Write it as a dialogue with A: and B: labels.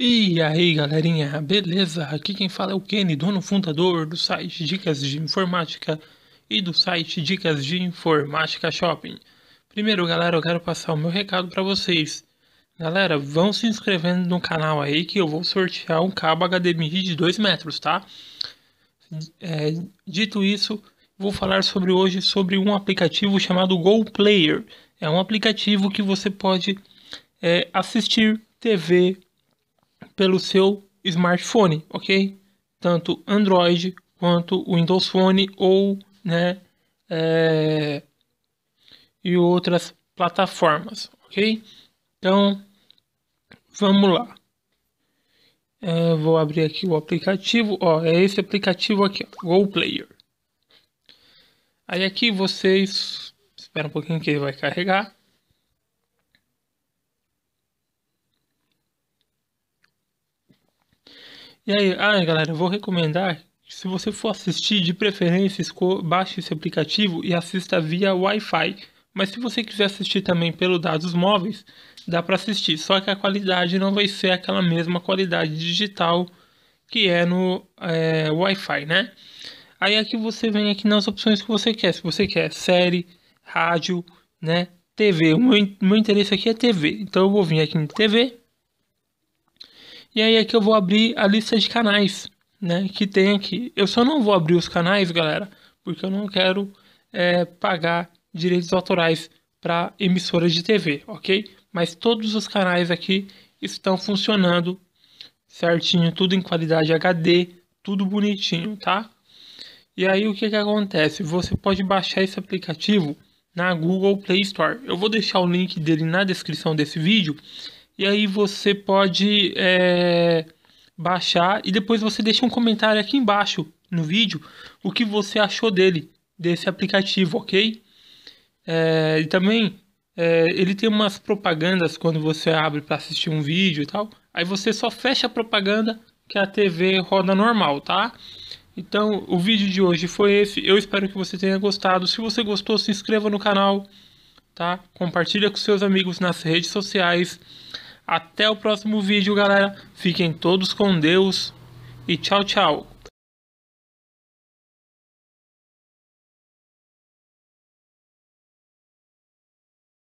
A: E aí galerinha, beleza? Aqui quem fala é o Kenny, dono fundador do site Dicas de Informática e do site Dicas de Informática Shopping. Primeiro galera, eu quero passar o meu recado para vocês. Galera, vão se inscrevendo no canal aí que eu vou sortear um cabo HDMI de 2 metros, tá? É, dito isso, vou falar sobre hoje sobre um aplicativo chamado Go Player. É um aplicativo que você pode é, assistir TV pelo seu smartphone, ok? Tanto Android quanto o Windows Phone ou, né, é, e outras plataformas, ok? Então, vamos lá. É, vou abrir aqui o aplicativo, ó, é esse aplicativo aqui, ó, Go Player. Aí aqui vocês, espera um pouquinho que ele vai carregar. E aí, ah, galera, vou recomendar se você for assistir, de preferência, baixe esse aplicativo e assista via Wi-Fi. Mas se você quiser assistir também pelo dados móveis, dá para assistir. Só que a qualidade não vai ser aquela mesma qualidade digital que é no é, Wi-Fi, né? Aí aqui você vem aqui nas opções que você quer. Se você quer série, rádio, né? TV. O meu, meu interesse aqui é TV. Então eu vou vir aqui em TV. E aí aqui é eu vou abrir a lista de canais, né? Que tem aqui. Eu só não vou abrir os canais, galera, porque eu não quero é, pagar direitos autorais para emissoras de TV, ok? Mas todos os canais aqui estão funcionando certinho, tudo em qualidade HD, tudo bonitinho, tá? E aí o que, que acontece? Você pode baixar esse aplicativo na Google Play Store. Eu vou deixar o link dele na descrição desse vídeo e aí você pode é, baixar e depois você deixa um comentário aqui embaixo no vídeo o que você achou dele, desse aplicativo, ok? É, e também é, ele tem umas propagandas quando você abre para assistir um vídeo e tal. Aí você só fecha a propaganda que a TV roda normal, tá? Então o vídeo de hoje foi esse. Eu espero que você tenha gostado. Se você gostou, se inscreva no canal, tá? Compartilha com seus amigos nas redes sociais. Até o próximo vídeo, galera. Fiquem todos com Deus e tchau, tchau.